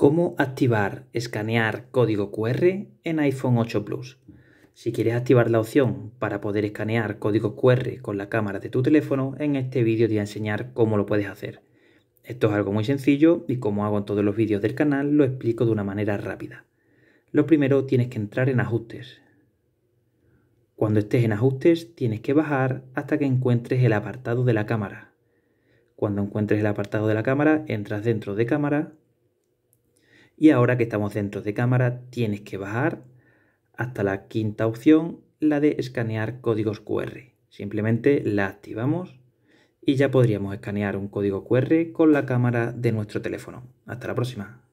Cómo activar escanear código QR en iPhone 8 Plus. Si quieres activar la opción para poder escanear código QR con la cámara de tu teléfono, en este vídeo te voy a enseñar cómo lo puedes hacer. Esto es algo muy sencillo y como hago en todos los vídeos del canal, lo explico de una manera rápida. Lo primero tienes que entrar en ajustes. Cuando estés en ajustes, tienes que bajar hasta que encuentres el apartado de la cámara. Cuando encuentres el apartado de la cámara, entras dentro de cámara y ahora que estamos dentro de cámara, tienes que bajar hasta la quinta opción, la de escanear códigos QR. Simplemente la activamos y ya podríamos escanear un código QR con la cámara de nuestro teléfono. Hasta la próxima.